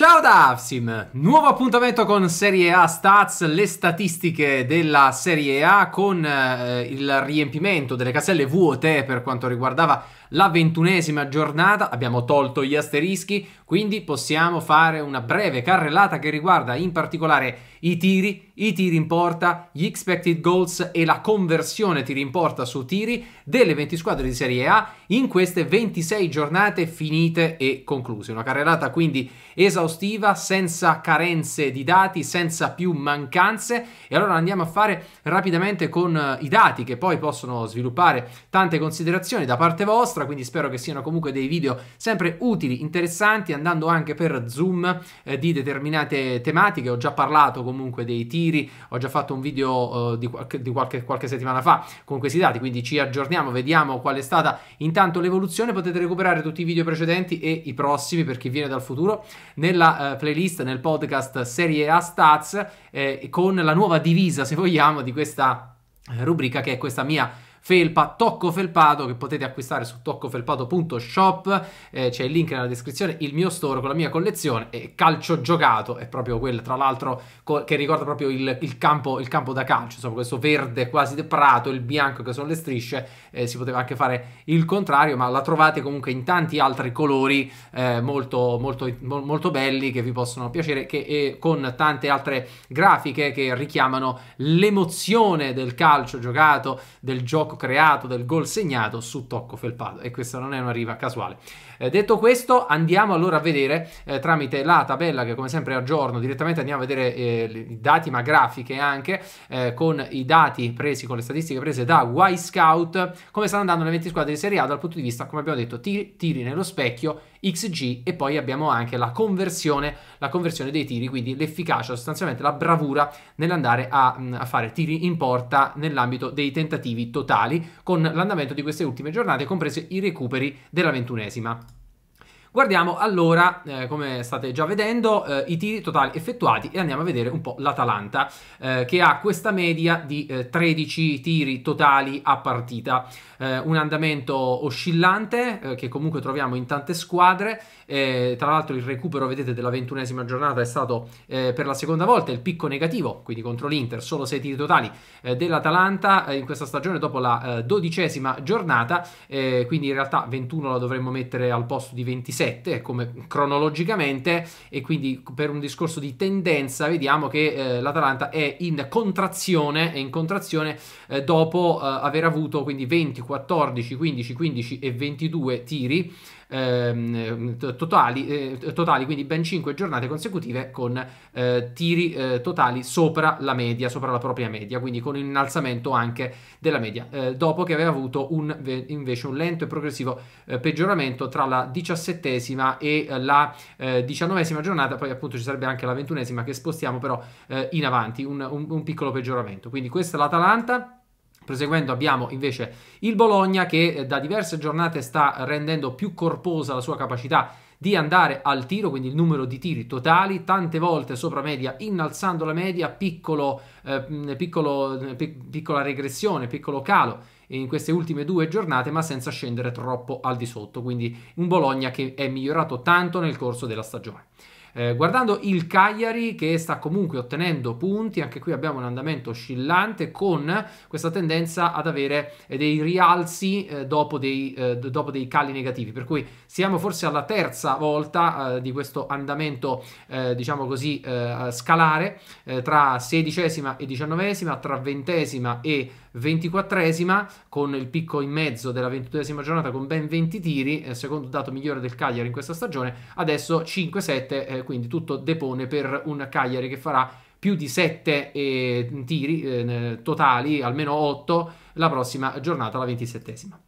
Ciao da Afsim! Nuovo appuntamento con Serie A Stats, le statistiche della Serie A con eh, il riempimento delle caselle vuote per quanto riguardava la ventunesima giornata, abbiamo tolto gli asterischi, quindi possiamo fare una breve carrellata che riguarda in particolare i tiri, i tiri in porta, gli expected goals e la conversione tiri in porta su tiri delle 20 squadre di Serie A in queste 26 giornate finite e concluse. Una carrellata quindi esaustiva, senza carenze di dati, senza più mancanze e allora andiamo a fare rapidamente con eh, i dati che poi possono sviluppare tante considerazioni da parte vostra nostra, quindi spero che siano comunque dei video sempre utili, interessanti, andando anche per zoom eh, di determinate tematiche. Ho già parlato comunque dei tiri, ho già fatto un video eh, di, qualche, di qualche, qualche, settimana fa con questi dati, quindi ci aggiorniamo, vediamo qual è stata intanto l'evoluzione. Potete recuperare tutti i video precedenti e i prossimi per chi viene dal futuro nella eh, playlist, nel podcast Serie A Stats eh, con la nuova divisa, se vogliamo, di questa eh, rubrica che è questa mia felpa, tocco felpato che potete acquistare su toccofelpato.shop, eh, c'è il link nella descrizione, il mio store con la mia collezione e calcio giocato è proprio quel tra l'altro che ricorda proprio il, il, campo, il, campo, da calcio, insomma questo verde quasi de prato, il bianco che sono le strisce, eh, si poteva anche fare il contrario, ma la trovate comunque in tanti altri colori eh, molto, molto, molto belli che vi possono piacere, che, e con tante altre grafiche che richiamano l'emozione del calcio giocato, del gioco creato, del gol segnato su tocco felpato e questa non è una riva casuale. Eh, detto questo, andiamo allora a vedere eh, tramite la tabella che come sempre aggiorno direttamente andiamo a vedere eh, i dati ma grafiche anche eh, con i dati presi con le statistiche prese da Y Scout come stanno andando le 20 squadre di Serie A dal punto di vista come abbiamo detto tiri, tiri nello specchio XG e poi abbiamo anche la conversione, la conversione dei tiri, quindi l'efficacia, sostanzialmente la bravura nell'andare a, mm, a, fare tiri in porta nell'ambito dei tentativi totali con l'andamento di queste ultime giornate, comprese i recuperi della ventunesima. Guardiamo allora, eh, come state già vedendo, eh, i tiri totali effettuati e andiamo a vedere un po' l'Atalanta eh, che ha questa media di 13 eh, tiri totali a partita, eh, un andamento oscillante eh, che comunque troviamo in tante squadre, tra l'altro il recupero vedete della ventunesima giornata è stato per la seconda volta il picco negativo, quindi contro l'Inter solo 6 tiri totali dell'Atalanta in questa stagione dopo la dodicesima giornata, quindi in realtà 21 la dovremmo mettere al posto di 26 27 eh, come cronologicamente e quindi per un discorso di tendenza vediamo che eh, l'Atalanta è in contrazione, è in contrazione eh, dopo eh, aver avuto quindi 20, 14, 15, 15 e 22 tiri Ehm, totali, eh, totali, quindi ben 5 giornate consecutive con eh, tiri eh, totali sopra la media, sopra la propria media, quindi con un innalzamento anche della media, eh, dopo che aveva avuto un, invece un lento e progressivo eh, peggioramento tra la diciassettesima e eh, la diciannovesima giornata, poi appunto ci sarebbe anche la ventunesima che spostiamo però in avanti, un, un, un piccolo peggioramento. Quindi questa è l'Atalanta. Proseguendo abbiamo invece il Bologna che eh, da diverse giornate sta rendendo più corposa la sua capacità di andare al tiro, quindi il numero di tiri totali, tante volte sopra media, innalzando la media, piccolo, eh, piccolo, eh, pic piccola regressione, piccolo calo in queste ultime due giornate, ma senza scendere troppo al di sotto. Quindi un Bologna che è migliorato tanto nel corso della stagione. Eh, guardando il Cagliari che sta comunque ottenendo punti, anche qui abbiamo un andamento oscillante con questa tendenza ad avere dei rialzi eh, dopo, dei, eh, dopo, dei, cali negativi, per cui siamo forse alla terza volta eh, di questo andamento, eh, diciamo così, eh, scalare eh, tra sedicesima e diciannovesima, tra ventesima e ventiquattresima, con il picco in mezzo della ventiduesima giornata con ben 20 tiri, eh, secondo dato migliore del Cagliari in questa stagione. Adesso 5-7, quindi tutto depone per un Cagliari che farà più di 7 eh, tiri eh, totali, almeno 8, la prossima giornata, la ventisettesima.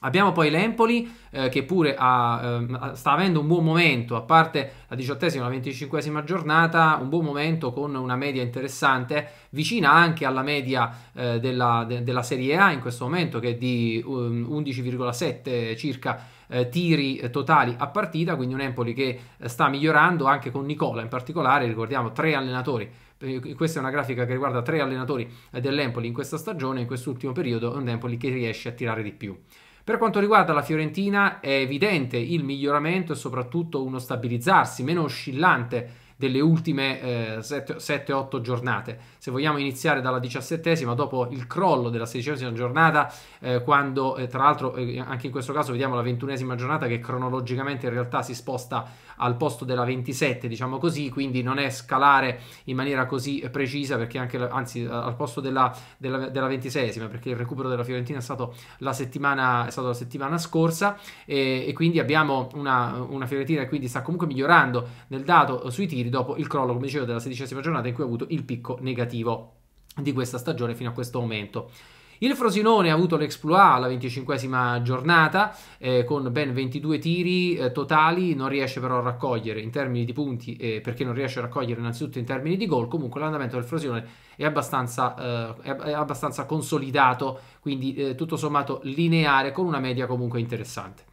Abbiamo poi l'Empoli eh, che pure ha, eh, sta avendo un buon momento, a parte la diciottesima e la venticinquesima giornata, un buon momento con una media interessante, vicina anche alla media eh, della, de, della, Serie A in questo momento che è di um, ehm, 11,7 circa eh, tiri eh, totali a partita, quindi un Empoli che eh, sta migliorando anche con Nicola in particolare, ricordiamo tre allenatori questa è una grafica che riguarda tre allenatori dell'Empoli in questa stagione, in quest'ultimo periodo è un Empoli che riesce a tirare di più. Per quanto riguarda la Fiorentina è evidente il miglioramento e soprattutto uno stabilizzarsi meno oscillante delle ultime eh, 7-8 giornate. Se vogliamo iniziare dalla diciassettesima, dopo il crollo della sedicesima giornata, eh, quando eh, tra l'altro eh, anche in questo caso vediamo la ventunesima giornata che cronologicamente in realtà si sposta al posto della 27, diciamo così, quindi non è scalare in maniera così precisa perché anche, anzi al posto della, della, della 26esima perché il recupero della Fiorentina è stato la settimana, è stato la settimana scorsa e, e quindi abbiamo una, una Fiorentina che quindi sta comunque migliorando nel dato eh, sui tiri giri dopo il crollo, come dicevo, della sedicesima giornata in cui ha avuto il picco negativo di questa stagione fino a questo momento. Il Frosinone ha avuto l'exploit alla 25esima giornata eh, con ben 22 tiri eh, totali, non riesce però a raccogliere in termini di punti eh, perché non riesce a raccogliere innanzitutto in termini di gol, comunque l'andamento del Frosinone è abbastanza, eh, è abbastanza consolidato, quindi eh, tutto sommato lineare con una media comunque interessante.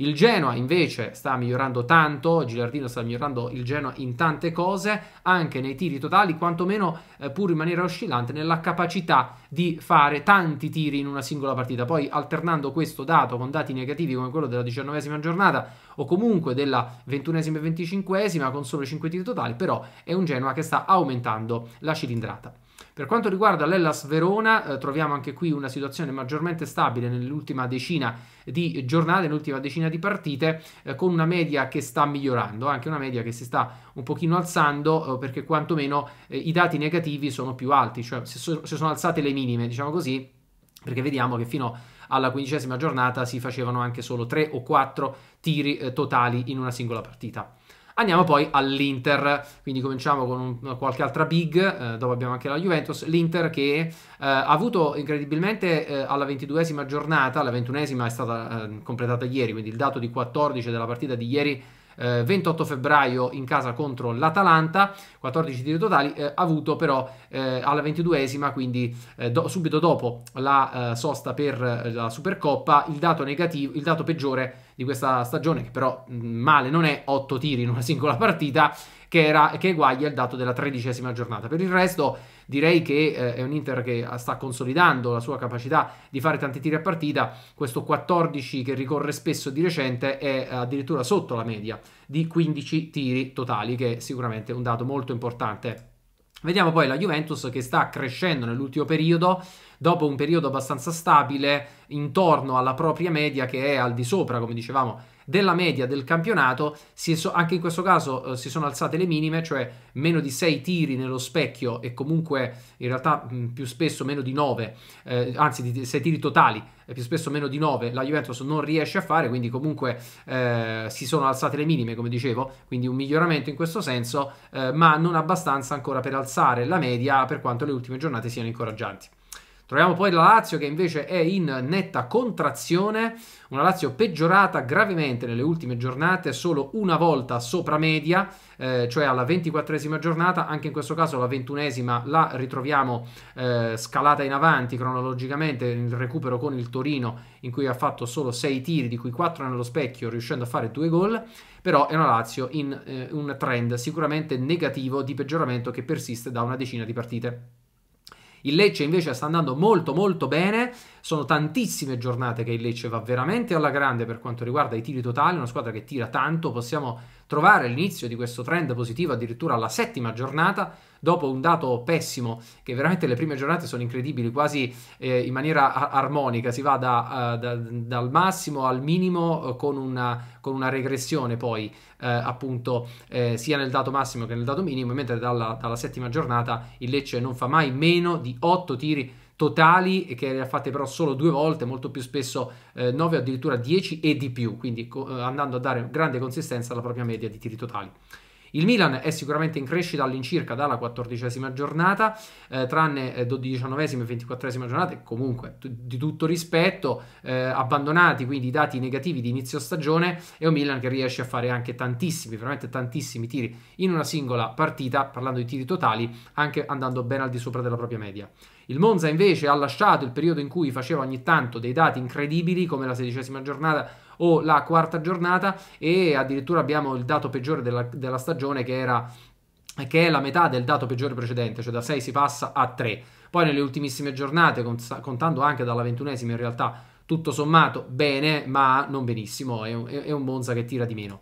Il Genoa invece sta migliorando tanto, Gilardino sta migliorando il Genoa in tante cose, anche nei tiri totali, quantomeno eh, pur in maniera oscillante, nella capacità di fare tanti tiri in una singola partita. Poi alternando questo dato con dati negativi come quello della diciannovesima giornata o comunque della ventunesima e venticinquesima con solo 5 tiri totali, però è un Genoa che sta aumentando la cilindrata. Per quanto riguarda l'Ellas Verona, eh, troviamo anche qui una situazione maggiormente stabile nell'ultima decina di giornate, nell'ultima decina di partite, eh, con una media che sta migliorando, anche una media che si sta un pochino alzando, eh, perché quantomeno eh, i dati negativi sono più alti, cioè si so, sono alzate le minime, diciamo così, perché vediamo che fino alla quindicesima giornata si facevano anche solo 3 o 4 tiri eh, totali in una singola partita. Andiamo poi all'Inter, quindi cominciamo con un, qualche altra big, eh, dopo abbiamo anche la Juventus, l'Inter che eh, ha avuto incredibilmente eh, alla ventiduesima giornata, la ventunesima è stata eh, completata ieri, quindi il dato di 14 della partita di ieri eh, 28 febbraio in casa contro l'Atalanta, 14 tiri totali, eh, avuto però eh, alla 22esima, quindi eh, do, subito dopo la eh, sosta per eh, la Supercoppa, il dato negativo, il dato peggiore di questa stagione, che però mm, male non è, 8 tiri in una singola partita, che, era, che eguaglia il dato della tredicesima giornata. Per il resto direi che eh, è un Inter che eh, sta consolidando la sua capacità di fare tanti tiri a partita, questo 14 che ricorre spesso di recente è addirittura sotto la media di 15 tiri totali, che è sicuramente un dato molto importante. Vediamo poi la Juventus che sta crescendo nell'ultimo periodo, dopo un periodo abbastanza stabile, intorno alla propria media che è al di sopra, come dicevamo, della media del campionato, so, anche in questo caso eh, si sono alzate le minime, cioè meno di 6 tiri nello specchio e comunque in realtà mh, mm, più spesso meno di 9, eh, anzi di 6 tiri totali e più spesso meno di 9 la Juventus non riesce a fare, quindi comunque eh, si sono alzate le minime come dicevo, quindi un miglioramento in questo senso, eh, ma non abbastanza ancora per alzare la media per quanto le ultime giornate siano incoraggianti. Troviamo poi la Lazio che invece è in netta contrazione, una Lazio peggiorata gravemente nelle ultime giornate, solo una volta sopra media, eh, cioè alla 24esima giornata, anche in questo caso la 21esima la ritroviamo eh, scalata in avanti cronologicamente, il recupero con il Torino in cui ha fatto solo 6 tiri, di cui 4 nello specchio, riuscendo a fare 2 gol, però è una Lazio in eh, un trend sicuramente negativo di peggioramento che persiste da una decina di partite. Il Lecce invece sta andando molto molto bene, sono tantissime giornate che il Lecce va veramente alla grande per quanto riguarda i tiri totali, una squadra che tira tanto, possiamo trovare l'inizio di questo trend positivo addirittura alla settima giornata, dopo un dato pessimo, che veramente le prime giornate sono incredibili, quasi eh, in maniera armonica, si va da, uh, da, dal massimo al minimo eh, con una, con una regressione poi eh, appunto eh, sia nel dato massimo che nel dato minimo, mentre dalla, dalla settima giornata il Lecce non fa mai meno di 8 tiri totali e che le ha fatte però solo due volte, molto più spesso eh, 9 addirittura 10 e di più, quindi co- andando a dare grande consistenza alla propria media di tiri totali. Il Milan è sicuramente in crescita all'incirca dalla quattordicesima giornata, eh, tranne eh, dodicesima e ventiquattresima giornata, comunque t- di tutto rispetto, eh, abbandonati quindi i dati negativi di inizio stagione è un Milan che riesce a fare anche tantissimi, veramente tantissimi tiri in una singola partita, parlando di tiri totali, anche andando ben al di sopra della propria media. Il Monza invece ha lasciato il periodo in cui faceva ogni tanto dei dati incredibili come la sedicesima giornata o la quarta giornata e addirittura abbiamo il dato peggiore della, della stagione che era che è la metà del dato peggiore precedente, cioè da 6 si passa a 3. Poi nelle ultimissime giornate, contando anche dalla ventunesima in realtà, tutto sommato bene, ma non benissimo, è un, è Monza che tira di meno.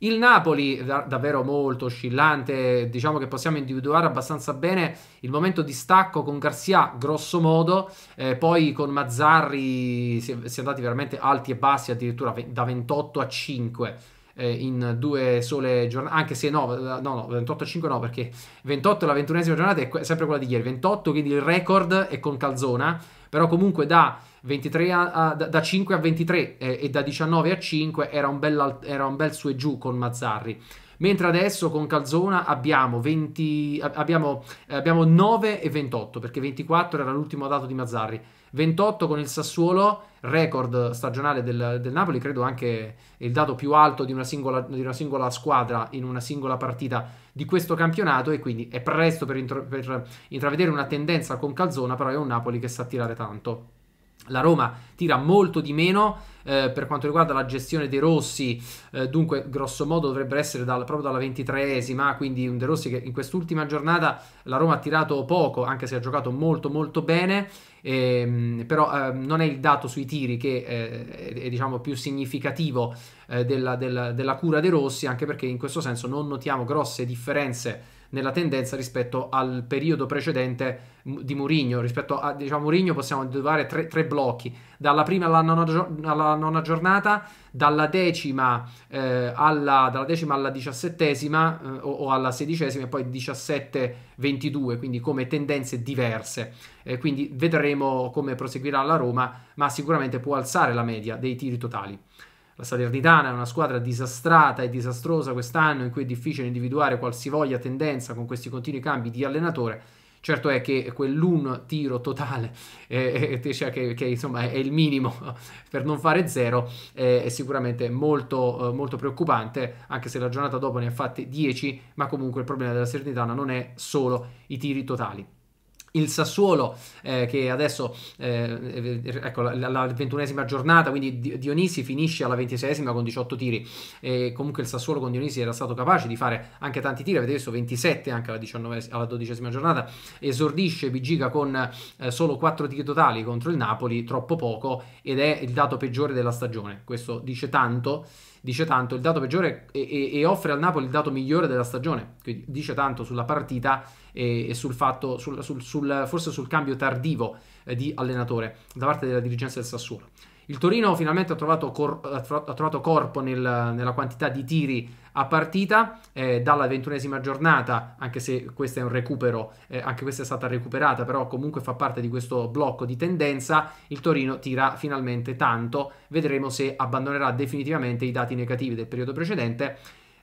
Il Napoli, davvero molto oscillante, diciamo che possiamo individuare abbastanza bene il momento di stacco con Garcia, grosso modo, eh, poi con Mazzarri si è, si è, andati veramente alti e bassi, addirittura da 28 a 5 eh, in due sole giornate, anche se no, eh, no, no, 28 a 5 no, perché 28 è la ventunesima giornata, è sempre quella di ieri, 28 quindi il record è con Calzona, però comunque da a, a, da 5 a 23 eh, e da 19 a 5 era un, bel, era un bel su e giù con Mazzarri. Mentre adesso con Calzona abbiamo, 20, abbiamo, eh, abbiamo 9 e 28 perché 24 era l'ultimo dato di Mazzarri. 28 con il Sassuolo, record stagionale del, del, Napoli, credo anche il dato più alto di una, singola, di una, singola, squadra in una singola partita di questo campionato e quindi è presto per, intro, per intravedere una tendenza con Calzona, però è un Napoli che sa tirare tanto. La Roma tira molto di meno eh, per quanto riguarda la gestione dei Rossi, eh, dunque grosso modo dovrebbero essere dal, proprio dalla ventitreesima, quindi un De Rossi che in quest'ultima giornata la Roma ha tirato poco, anche se ha giocato molto molto bene, ehm, però eh, non è il dato sui tiri che eh, è, è, diciamo più significativo eh, della, della, della cura De Rossi, anche perché in questo senso non notiamo grosse differenze nella tendenza rispetto al periodo precedente di Mourinho. Rispetto a diciamo, Mourinho possiamo individuare tre, tre, blocchi, dalla prima alla nona, alla nona giornata, dalla decima, eh, alla, dalla decima, alla, diciassettesima eh, o, o, alla sedicesima e poi 17-22, quindi come tendenze diverse. Eh, quindi vedremo come proseguirà la Roma, ma sicuramente può alzare la media dei tiri totali. La Salernitana è una squadra disastrata e disastrosa quest'anno in cui è difficile individuare qualsivoglia tendenza con questi continui cambi di allenatore. Certo è che quell'un tiro totale, eh, eh, eh cioè che, che, insomma è il minimo per non fare zero, eh, è sicuramente molto, eh, molto, preoccupante, anche se la giornata dopo ne ha fatte 10, ma comunque il problema della Salernitana non è solo i tiri totali il Sassuolo eh, che adesso eh, eh ecco la, ventunesima giornata quindi Dionisi finisce alla ventisesima con 18 tiri e comunque il Sassuolo con Dionisi era stato capace di fare anche tanti tiri avete visto 27 anche alla, 19, alla dodicesima giornata esordisce Bigiga con eh, solo 4 tiri totali contro il Napoli troppo poco ed è il dato peggiore della stagione questo dice tanto dice tanto, il dato peggiore e, e, e, offre al Napoli il dato migliore della stagione, quindi dice tanto sulla partita e, e sul fatto, sul, sul, sul, forse sul cambio tardivo eh, di allenatore da parte della dirigenza del Sassuolo. Il Torino finalmente ha trovato, cor- ha trovato corpo nel, nella quantità di tiri a partita eh, dalla ventunesima giornata, anche se questo è un recupero, eh, anche questa è stata recuperata, però comunque fa parte di questo blocco di tendenza, il Torino tira finalmente tanto, vedremo se abbandonerà definitivamente i dati negativi del periodo precedente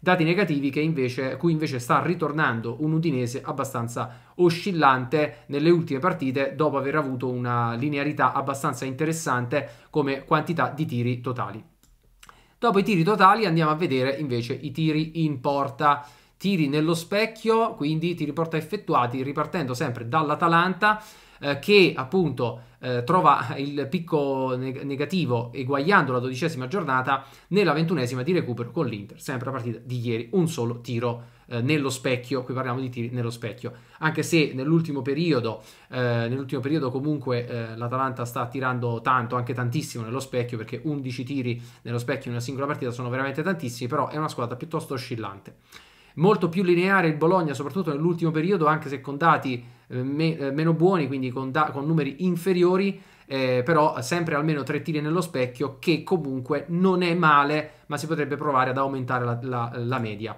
dati negativi invece, cui invece sta ritornando un Udinese abbastanza oscillante nelle ultime partite dopo aver avuto una linearità abbastanza interessante come quantità di tiri totali. Dopo i tiri totali andiamo a vedere invece i tiri in porta tiri nello specchio, quindi tiri porta effettuati ripartendo sempre dall'Atalanta eh, che appunto eh, trova il picco neg- negativo eguagliando la dodicesima giornata nella ventunesima di recupero con l'Inter, sempre la partita di ieri, un solo tiro eh, nello specchio, qui parliamo di tiri nello specchio, anche se nell'ultimo periodo, eh, nell'ultimo periodo comunque eh, l'Atalanta sta tirando tanto, anche tantissimo nello specchio, perché 11 tiri nello specchio in una singola partita sono veramente tantissimi, però è una squadra piuttosto oscillante. Molto più lineare il Bologna, soprattutto nell'ultimo periodo, anche se con dati eh, me, eh, meno buoni, quindi con, da, con numeri inferiori, eh, però sempre almeno tre tiri nello specchio, che comunque non è male, ma si potrebbe provare ad aumentare la, la, la media.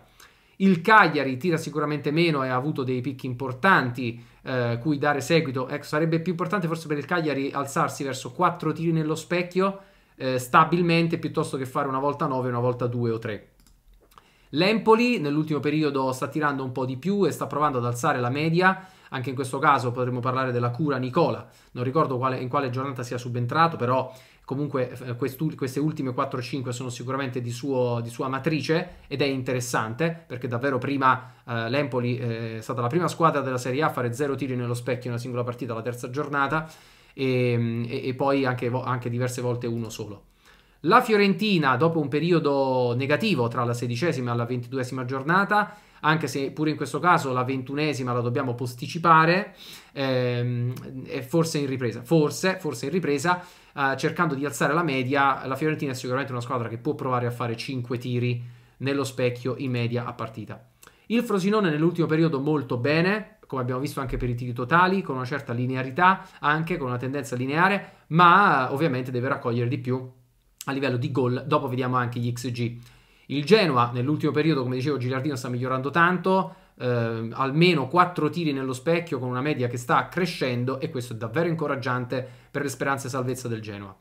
Il Cagliari tira sicuramente meno e ha avuto dei picchi importanti eh, cui dare seguito. Ecco, sarebbe più importante forse per il Cagliari alzarsi verso 4 tiri nello specchio eh, stabilmente piuttosto che fare una volta 9, una volta 2 o 3. L'Empoli nell'ultimo periodo sta tirando un po' di più e sta provando ad alzare la media anche in questo caso potremmo parlare della cura Nicola, non ricordo quale, in quale giornata sia subentrato, però comunque eh, queste ultime 4-5 sono sicuramente di, suo, di, sua matrice ed è interessante perché davvero prima eh, l'Empoli eh, è stata la prima squadra della Serie A a fare zero tiri nello specchio in una singola partita la terza giornata e, e, e poi anche, anche, diverse volte uno solo. La Fiorentina dopo un periodo negativo tra la sedicesima e la ventiduesima giornata anche se pure in questo caso la ventunesima la dobbiamo posticipare, ehm, forse in ripresa, forse, forse in ripresa, eh, cercando di alzare la media, la Fiorentina è sicuramente una squadra che può provare a fare 5 tiri nello specchio in media a partita. Il Frosinone nell'ultimo periodo molto bene, come abbiamo visto anche per i tiri totali, con una certa linearità, anche con una tendenza lineare, ma ovviamente deve raccogliere di più a livello di gol, dopo vediamo anche gli XG. Il Genoa nell'ultimo periodo, come dicevo, Girardino sta migliorando tanto, eh, almeno 4 tiri nello specchio con una media che sta crescendo e questo è davvero incoraggiante per le speranze e salvezza del Genoa.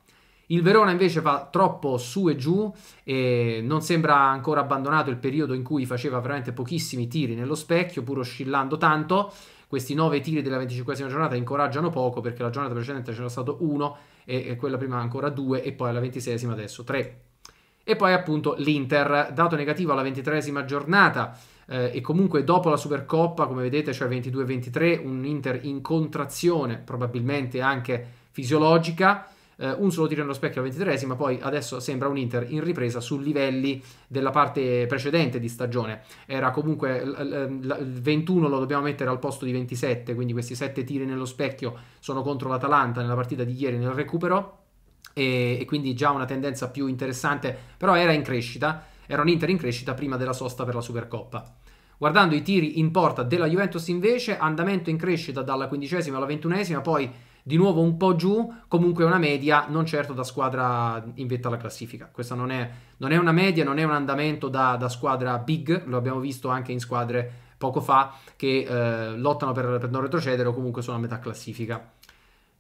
Il Verona invece va troppo su e giù e non sembra ancora abbandonato il periodo in cui faceva veramente pochissimi tiri nello specchio, pur oscillando tanto. Questi 9 tiri della 25esima giornata incoraggiano poco perché la giornata precedente c'era stato uno e quella prima ancora due e poi alla 26esima adesso 3. E poi appunto l'Inter, dato negativo alla ventitresima giornata eh, e comunque dopo la Supercoppa, come vedete, cioè 22-23, un Inter in contrazione, probabilmente anche fisiologica, eh, un solo tiro nello specchio alla ventitresima, poi adesso sembra un Inter in ripresa su livelli della parte precedente di stagione. Era comunque il l- l- 21 lo dobbiamo mettere al posto di 27, quindi questi 7 tiri nello specchio sono contro l'Atalanta nella partita di ieri nel recupero e, e quindi già una tendenza più interessante, però era in crescita, era un Inter in crescita prima della sosta per la Supercoppa. Guardando i tiri in porta della Juventus invece, andamento in crescita dalla quindicesima alla ventunesima, poi di nuovo un po' giù, comunque una media non certo da squadra in vetta alla classifica. Questa non è, non è una media, non è un andamento da, da, squadra big, lo abbiamo visto anche in squadre poco fa che eh, lottano per, per non retrocedere o comunque sono a metà classifica.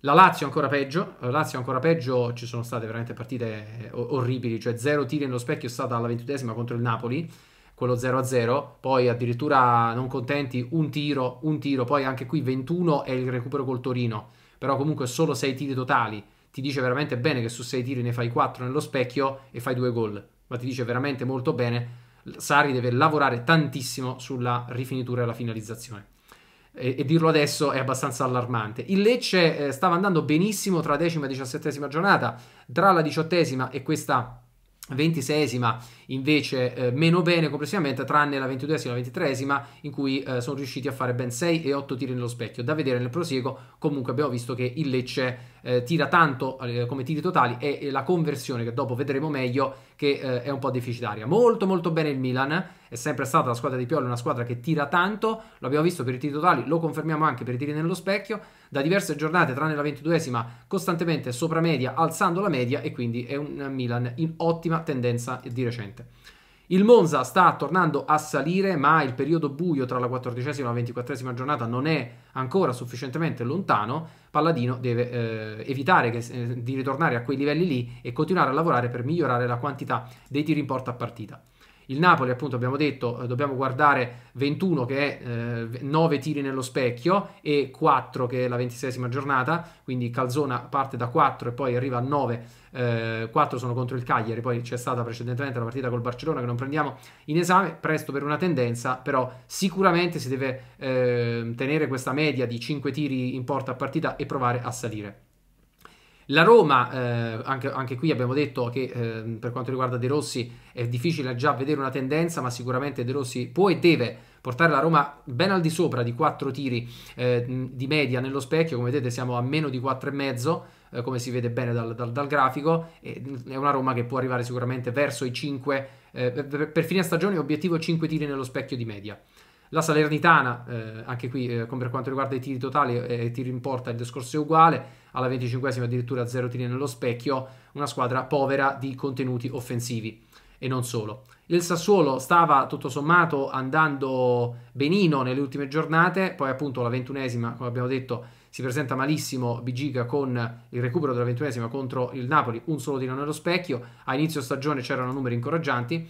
La Lazio ancora peggio, la Lazio ancora peggio, ci sono state veramente partite eh, orribili, cioè zero tiri nello specchio è stata alla ventitesima contro il Napoli, quello 0-0, poi addirittura non contenti un tiro, un tiro, poi anche qui 21 è il recupero col Torino, però comunque solo 6 tiri totali, ti dice veramente bene che su 6 tiri ne fai 4 nello specchio e fai 2 gol, ma ti dice veramente molto bene, Sari deve lavorare tantissimo sulla rifinitura e la finalizzazione e, e, dirlo adesso è abbastanza allarmante. Il Lecce eh, stava andando benissimo tra la decima e diciassettesima giornata, tra la diciottesima e questa ventisesima invece eh, meno bene complessivamente tranne la ventiduesima e la ventitreesima in cui eh, sono riusciti a fare ben 6 e 8 tiri nello specchio da vedere nel prosieguo comunque abbiamo visto che il Lecce eh, tira tanto eh, come tiri totali e la conversione che dopo vedremo meglio che eh, è un po' deficitaria. Molto molto bene il Milan, è sempre stata la squadra di Pioli una squadra che tira tanto, lo abbiamo visto per i tiri totali, lo confermiamo anche per i tiri nello specchio, da diverse giornate tranne la ventiduesima costantemente sopra media, alzando la media e quindi è un Milan in ottima tendenza di recente. Il Monza sta tornando a salire, ma il periodo buio tra la quattordicesima e la ventiquattresima giornata non è ancora sufficientemente lontano. Palladino deve eh, evitare che, eh, di ritornare a quei livelli lì e continuare a lavorare per migliorare la quantità dei tiri in porta a partita. Il Napoli, appunto, abbiamo detto, eh, dobbiamo guardare 21 che è eh, 9 tiri nello specchio e 4 che è la 26esima giornata, quindi Calzona parte da 4 e poi arriva a 9. Eh, 4 sono contro il Cagliari, poi c'è stata precedentemente la partita col Barcellona che non prendiamo in esame, presto per una tendenza, però sicuramente si deve eh, tenere questa media di 5 tiri in porta a partita e provare a salire. La Roma, eh, anche, anche, qui abbiamo detto che eh, per quanto riguarda De Rossi è difficile già vedere una tendenza, ma sicuramente De Rossi può e deve portare la Roma ben al di sopra di 4 tiri eh, di media nello specchio, come vedete siamo a meno di 4,5 eh, come si vede bene dal, dal, dal grafico, e è una Roma che può arrivare sicuramente verso i 5, eh, per, per fine stagione obiettivo 5 tiri nello specchio di media. La Salernitana, eh, anche qui eh, come per quanto riguarda i tiri totali e eh, tiri in porta, il discorso è uguale, alla 25esima addirittura zero tiri nello specchio, una squadra povera di contenuti offensivi e non solo. Il Sassuolo stava tutto sommato andando benino nelle ultime giornate, poi appunto la 21esima, come abbiamo detto, si presenta malissimo Bigiga con il recupero della 21esima contro il Napoli, un solo tiro nello specchio, a inizio stagione c'erano numeri incoraggianti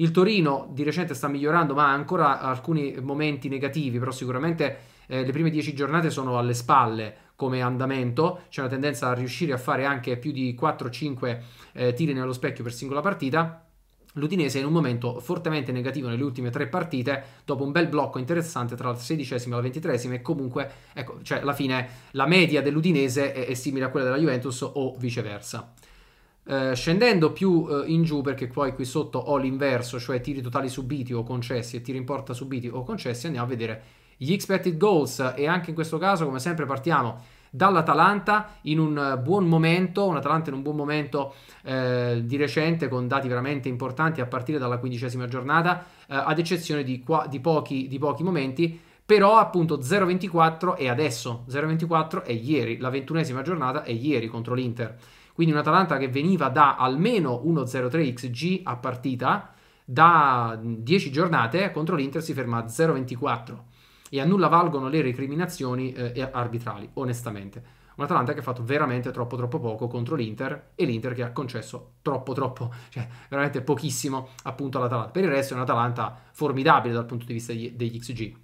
il Torino di recente sta migliorando, ma ha ancora alcuni momenti negativi, però sicuramente eh, le prime 10 giornate sono alle spalle come andamento, c'è una tendenza a riuscire a fare anche più di 4-5 eh, tiri nello specchio per singola partita. L'Udinese è in un momento fortemente negativo nelle ultime tre partite, dopo un bel blocco interessante tra la sedicesima e la ventitresima, e comunque, ecco, cioè alla fine la media dell'Udinese è, è simile a quella della Juventus o viceversa. Eh, scendendo più eh, in giù perché poi qui sotto ho l'inverso, cioè tiri totali subiti o concessi e tiri in porta subiti o concessi, andiamo a vedere gli expected goals e anche in questo caso come sempre partiamo dall'Atalanta in un eh, buon momento, un Atalanta in un buon momento eh, di recente con dati veramente importanti a partire dalla quindicesima giornata, eh, ad eccezione di, qua, di, pochi, di, pochi, momenti, però appunto 0-24 è adesso, 0-24 è ieri, la ventunesima giornata è ieri contro l'Inter. Quindi un Atalanta che veniva da almeno 1-0-3 XG a partita, da 10 giornate contro l'Inter si ferma a 0-24 e a nulla valgono le recriminazioni eh, arbitrali, onestamente. Un Atalanta che ha fatto veramente troppo troppo poco contro l'Inter e l'Inter che ha concesso troppo troppo, cioè veramente pochissimo appunto all'Atalanta. Per il resto è un Atalanta formidabile dal punto di vista degli XG.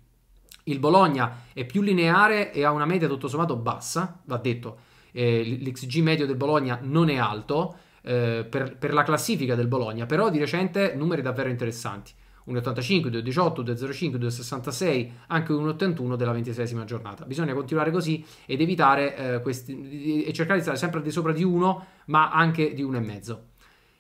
Il Bologna è più lineare e ha una media tutto sommato bassa, va detto eh, l'XG medio del Bologna non è alto eh, per, per, la classifica del Bologna, però di recente numeri davvero interessanti. 1,85, 2,18, 2,05, 2,66, anche 1,81 della ventisesima giornata. Bisogna continuare così ed evitare eh, questi, e cercare di stare sempre al di sopra di 1, ma anche di 1,5.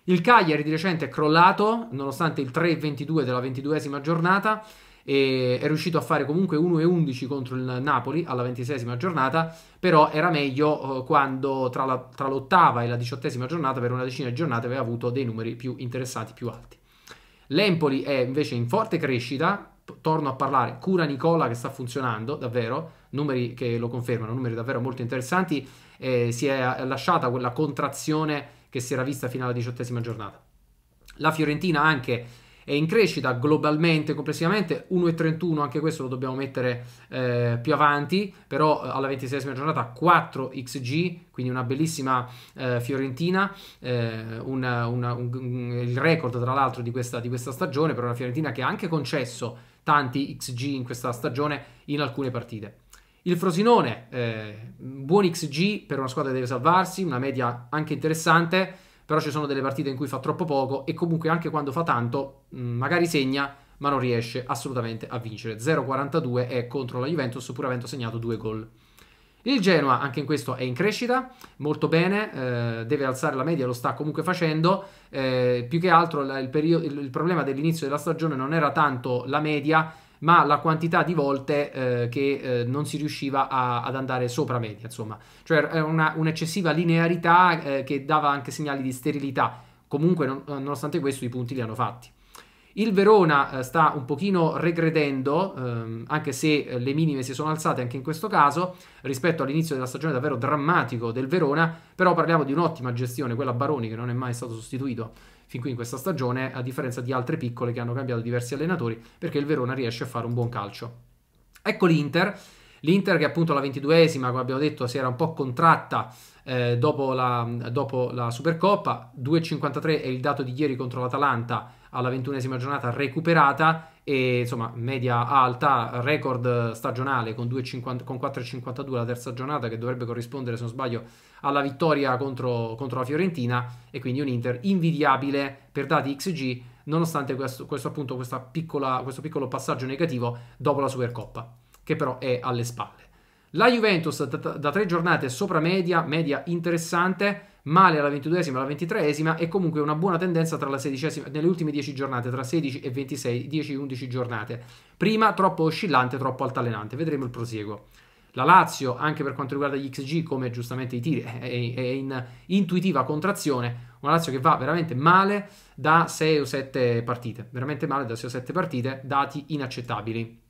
Il Cagliari di recente è crollato, nonostante il 3,22 della ventiduesima giornata, e è riuscito a fare comunque 1-11 contro il Napoli alla ventisesima giornata, però era meglio eh, quando tra, la, tra, l'ottava e la diciottesima giornata per una decina di giornate aveva avuto dei numeri più interessati, più alti. L'Empoli è invece in forte crescita, torno a parlare, cura Nicola che sta funzionando davvero, numeri che lo confermano, numeri davvero molto interessanti, eh, si è lasciata quella contrazione che si era vista fino alla diciottesima giornata. La Fiorentina anche è in crescita globalmente, complessivamente 1,31, anche questo lo dobbiamo mettere eh, più avanti, però eh, alla 26esima giornata 4 XG, quindi una bellissima eh, Fiorentina, eh, una, una, un, il record tra l'altro di questa, di questa stagione per una Fiorentina che ha anche concesso tanti XG in questa stagione in alcune partite. Il Frosinone, eh, buon XG per una squadra che deve salvarsi, una media anche interessante, però ci sono delle partite in cui fa troppo poco e comunque anche quando fa tanto mm, magari segna ma non riesce assolutamente a vincere. 0-42 è contro la Juventus pur avendo segnato due gol. Il Genoa anche in questo è in crescita, molto bene, eh, deve alzare la media, lo sta comunque facendo, eh, più che altro il, periodo, il, il problema dell'inizio della stagione non era tanto la media, ma la quantità di volte eh, che eh, non si riusciva a, ad andare sopra media, insomma, cioè era un'eccessiva linearità eh, che dava anche segnali di sterilità. Comunque, non, eh, nonostante questo, i punti li hanno fatti. Il Verona eh, sta un pochino regredendo, ehm, anche se eh, le minime si sono alzate anche in questo caso, rispetto all'inizio della stagione davvero drammatico del Verona, però parliamo di un'ottima gestione, quella Baroni che non è mai stato sostituito fin qui in questa stagione, a differenza di altre piccole che hanno cambiato diversi allenatori, perché il Verona riesce a fare un buon calcio. Ecco l'Inter. L'Inter che appunto la 22esima, come abbiamo detto, si era un po' contratta eh, dopo, la, dopo, la, Supercoppa, 2,53 è il dato di ieri contro l'Atalanta, alla 21esima giornata recuperata e insomma media alta, record stagionale con, 2, 50, con 4,52 la terza giornata che dovrebbe corrispondere se non sbaglio alla vittoria contro, contro la Fiorentina e quindi un Inter invidiabile per dati XG nonostante questo, questo, appunto, piccola, questo piccolo passaggio negativo dopo la Supercoppa che però è alle spalle. La Juventus da, da tre giornate sopra media, media interessante, male alla 22esima, alla 23esima e comunque una buona tendenza tra nelle ultime 10 giornate, tra 16 e 26, 10-11 giornate. Prima troppo oscillante, troppo altalenante, vedremo il prosieguo. La Lazio, anche per quanto riguarda gli XG, come giustamente i tiri, è, è in intuitiva contrazione. Una Lazio che va veramente male da 6 o 7 partite, veramente male da 6 o 7 partite, dati inaccettabili.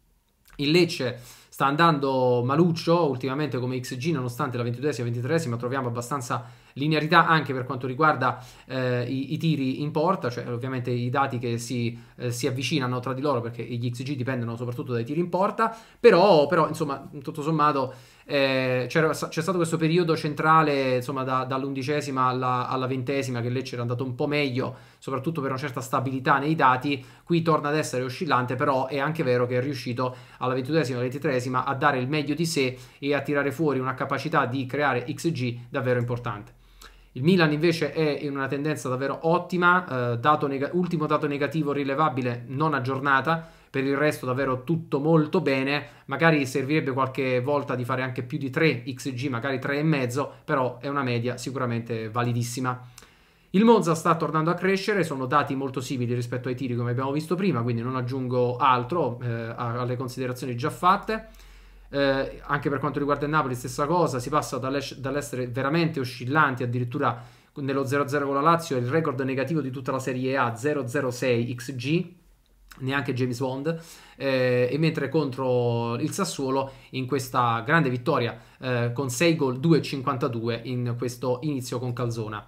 Il Lecce sta andando maluccio ultimamente come XG, nonostante la 22esima e 23esima troviamo abbastanza linearità anche per quanto riguarda eh, i, i, tiri in porta, cioè ovviamente i dati che si, eh, si, avvicinano tra di loro perché gli XG dipendono soprattutto dai tiri in porta, però, però insomma tutto sommato eh, c'è stato questo periodo centrale insomma da, dall'undicesima alla, alla, ventesima che lei c'era andato un po' meglio, soprattutto per una certa stabilità nei dati, qui torna ad essere oscillante, però è anche vero che è riuscito alla ventunesima, alla ventitresima a dare il meglio di sé e a tirare fuori una capacità di creare XG davvero importante. Il Milan invece è in una tendenza davvero ottima, eh, dato neg- ultimo dato negativo rilevabile non aggiornata, per il resto davvero tutto molto bene, magari servirebbe qualche volta di fare anche più di 3 XG, magari 3,5, però è una media sicuramente validissima. Il Monza sta tornando a crescere, sono dati molto simili rispetto ai tiri come abbiamo visto prima, quindi non aggiungo altro eh, alle considerazioni già fatte eh, anche per quanto riguarda il Napoli stessa cosa, si passa dall'essere veramente oscillanti addirittura nello 0-0 con la Lazio, il record negativo di tutta la Serie A 006 XG neanche James Bond eh, e mentre contro il Sassuolo in questa grande vittoria eh, con 6 gol 2-52 in questo inizio con Calzona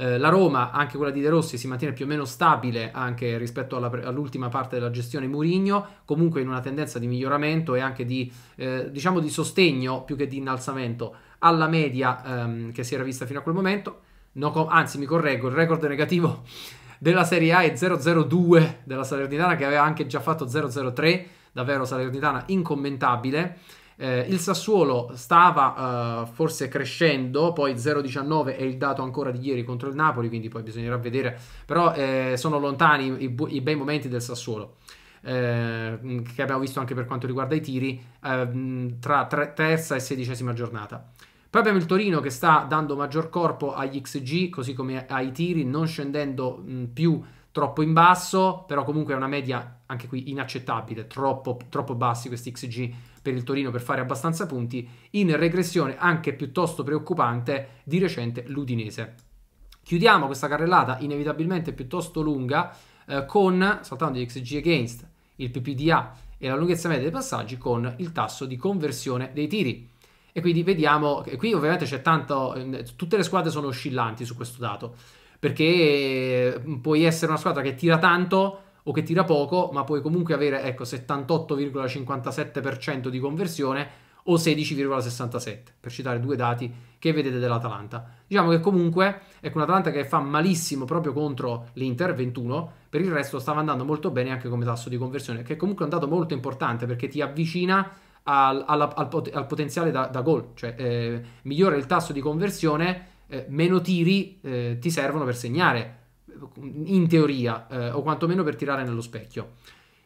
eh, la Roma, anche quella di De Rossi, si mantiene più o meno stabile anche rispetto alla, all'ultima parte della gestione Murigno, comunque in una tendenza di miglioramento e anche di, eh, diciamo di sostegno più che di innalzamento alla media ehm, che si era vista fino a quel momento. No com- anzi, mi correggo, il record negativo della Serie A è 002 della Salernitana che aveva anche già fatto 003, davvero Salernitana incommentabile. Eh, il Sassuolo stava eh, forse crescendo, poi 0-19 è il dato ancora di ieri contro il Napoli, quindi poi bisognerà vedere, però eh, sono lontani i, bu- i, bei momenti del Sassuolo. Eh, che abbiamo visto anche per quanto riguarda i tiri eh, tra tre- terza e sedicesima giornata. Poi abbiamo il Torino che sta dando maggior corpo agli XG, così come ai tiri, non scendendo mh, più troppo in basso, però comunque è una media anche qui inaccettabile, troppo, troppo bassi questi XG per il Torino per fare abbastanza punti, in regressione anche piuttosto preoccupante di recente l'Udinese. Chiudiamo questa carrellata inevitabilmente piuttosto lunga eh, con, saltando gli XG against, il PPDA e la lunghezza media dei passaggi con il tasso di conversione dei tiri. E quindi vediamo, qui ovviamente c'è tanto, eh, tutte le squadre sono oscillanti su questo dato, perché eh, puoi essere una squadra che tira tanto o che tira poco, ma puoi comunque avere ecco, 78,57% di conversione o 16,67 per citare due dati che vedete dell'Atalanta. Diciamo che comunque è ecco un'Atalanta che fa malissimo proprio contro l'Inter 21, per il resto stava andando molto bene anche come tasso di conversione, che è comunque un dato molto importante perché ti avvicina al, al, al, pot- al potenziale da, da, gol, cioè eh, migliora il tasso di conversione, eh, meno tiri eh, ti servono per segnare in teoria, eh, o quantomeno per tirare nello specchio.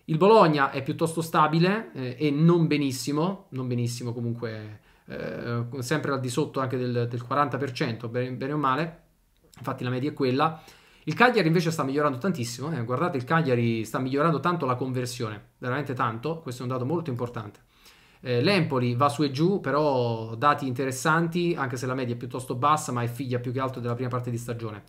Il Bologna è piuttosto stabile eh, e non benissimo, non benissimo comunque, eh, sempre al di sotto anche del, del 40%, bene, bene, o male, infatti la media è quella. Il Cagliari invece sta migliorando tantissimo, eh, guardate il Cagliari sta migliorando tanto la conversione, veramente tanto, questo è un dato molto importante. Eh, L'Empoli va su e giù, però dati interessanti, anche se la media è piuttosto bassa, ma è figlia più che altro della prima parte di stagione.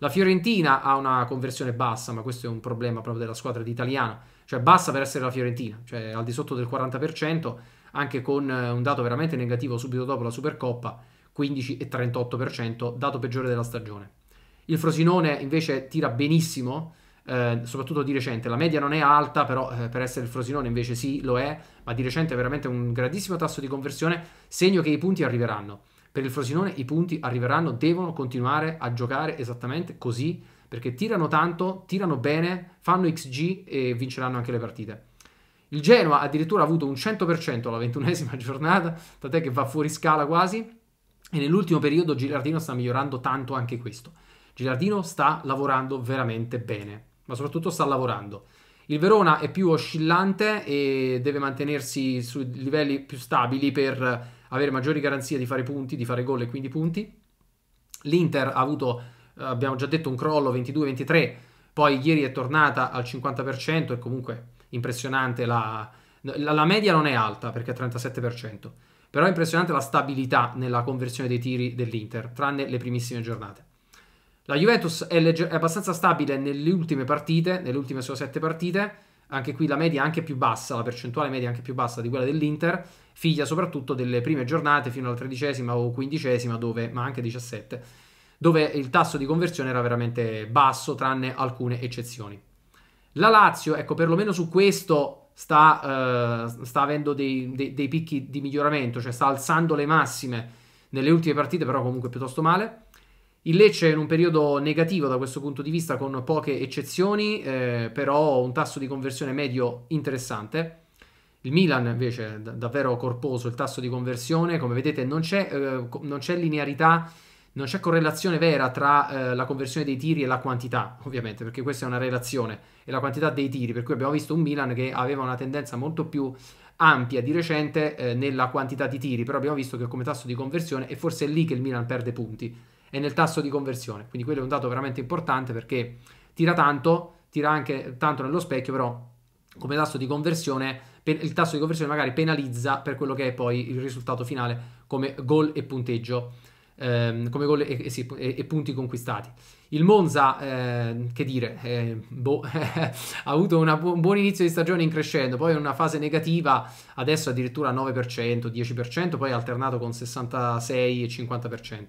La Fiorentina ha una conversione bassa, ma questo è un problema proprio della squadra di italiana, cioè bassa per essere la Fiorentina, cioè al di sotto del 40%, anche con eh, un dato veramente negativo subito dopo la Supercoppa, 15,38%, dato peggiore della stagione. Il Frosinone invece tira benissimo, eh, soprattutto di recente. La media non è alta, però eh, per essere il Frosinone invece sì, lo è, ma di recente è veramente un grandissimo tasso di conversione, segno che i punti arriveranno. Per il Frosinone i punti arriveranno, devono continuare a giocare esattamente così, perché tirano tanto, tirano bene, fanno XG e vinceranno anche le partite. Il Genoa addirittura ha avuto un 100% alla ventunesima giornata, tant'è che va fuori scala quasi, e nell'ultimo periodo Girardino sta migliorando tanto anche questo. Girardino sta lavorando veramente bene, ma soprattutto sta lavorando. Il Verona è più oscillante e deve mantenersi su livelli più stabili per avere maggiori garanzie di fare punti, di fare gol e quindi punti. L'Inter ha avuto, eh, abbiamo già detto, un crollo 22-23, poi ieri è tornata al 50% e comunque impressionante la, la, la media non è alta perché è 37%, però è impressionante la stabilità nella conversione dei tiri dell'Inter, tranne le primissime giornate. La Juventus è, legge- è abbastanza stabile nelle ultime partite, nelle ultime sue sette partite, anche qui la media anche più bassa, la percentuale media è anche più bassa di quella dell'Inter, figlia soprattutto delle prime giornate fino alla tredicesima o quindicesima, dove, ma anche 17, dove il tasso di conversione era veramente basso, tranne alcune eccezioni. La Lazio, ecco, perlomeno su questo sta, eh, sta avendo dei, dei, dei picchi di miglioramento, cioè sta alzando le massime nelle ultime partite, però comunque piuttosto male. Il Lecce è in un periodo negativo da questo punto di vista con poche eccezioni, eh, però un tasso di conversione medio interessante. Il Milan invece d- davvero corposo, il tasso di conversione, come vedete non c'è, eh, non c'è linearità, non c'è correlazione vera tra eh, la conversione dei tiri e la quantità, ovviamente, perché questa è una relazione, e la quantità dei tiri, per cui abbiamo visto un Milan che aveva una tendenza molto più ampia di recente eh, nella quantità di tiri, però abbiamo visto che come tasso di conversione è forse lì che il Milan perde punti e nel tasso di conversione. Quindi quello è un dato veramente importante perché tira tanto, tira anche tanto nello specchio, però come tasso di conversione, il tasso di conversione magari penalizza per quello che è poi il risultato finale come gol e punteggio, ehm, come gol e, e, e, punti conquistati. Il Monza, eh, che dire, eh, boh, ha avuto una, un buon inizio di stagione in crescendo, poi in una fase negativa, adesso addirittura 9%, 10%, poi alternato con 66 e 50%.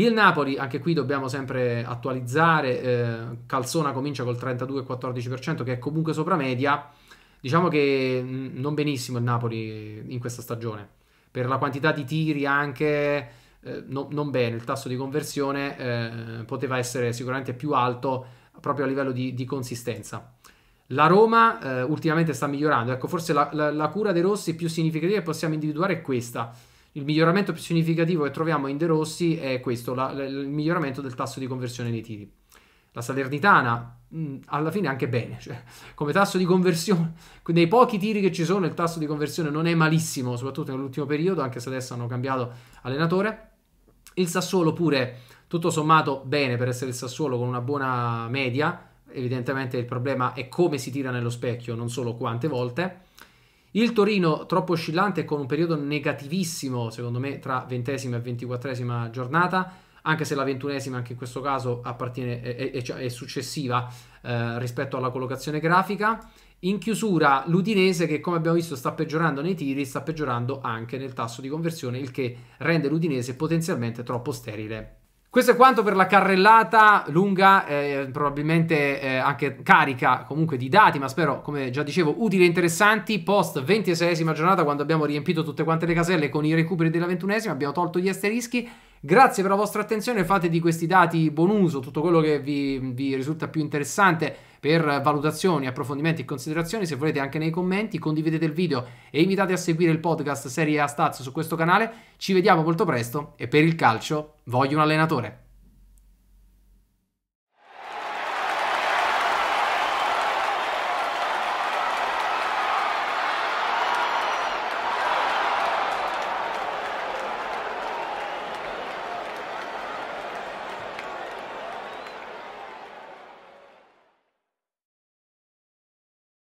Il Napoli, anche qui dobbiamo sempre attualizzare, eh, Calzona comincia col 32-14% che è comunque sopra media, diciamo che non benissimo il Napoli in questa stagione, per la quantità di tiri anche... Eh, no, non bene, il tasso di conversione eh, poteva essere sicuramente più alto proprio a livello di, di consistenza. La Roma eh, ultimamente sta migliorando, ecco forse la, la, la, cura dei Rossi più significativa che possiamo individuare è questa, il miglioramento più significativo che troviamo in De Rossi è questo, la, la, il miglioramento del tasso di conversione dei tiri. La Salernitana mh, mm, alla fine anche bene, cioè, come tasso di conversione, nei pochi tiri che ci sono il tasso di conversione non è malissimo, soprattutto nell'ultimo periodo, anche se adesso hanno cambiato allenatore. Il Sassuolo pure, tutto sommato, bene per essere il Sassuolo con una buona media, evidentemente il problema è come si tira nello specchio, non solo quante volte. Il Torino troppo oscillante con un periodo negativissimo, secondo me, tra ventesima e ventiquattresima giornata, anche se la ventunesima anche in questo caso appartiene, è, è, cioè, è successiva eh, rispetto alla collocazione grafica. In chiusura l'Udinese che come abbiamo visto sta peggiorando nei tiri, sta peggiorando anche nel tasso di conversione, il che rende l'Udinese potenzialmente troppo sterile questo è quanto per la carrellata lunga, eh, probabilmente eh, anche carica comunque di dati, ma spero, come già dicevo, utili e interessanti. Post 26esima giornata, quando abbiamo riempito tutte quante le caselle con i recuperi della 21esima, abbiamo tolto gli asterischi. Grazie per la vostra attenzione, fate di questi dati buon uso, tutto quello che vi, vi risulta più interessante per valutazioni, approfondimenti e considerazioni. Se volete anche nei commenti, condividete il video e invitate a seguire il podcast Serie A Stats su questo canale. Ci vediamo molto presto e per il calcio voglio un allenatore.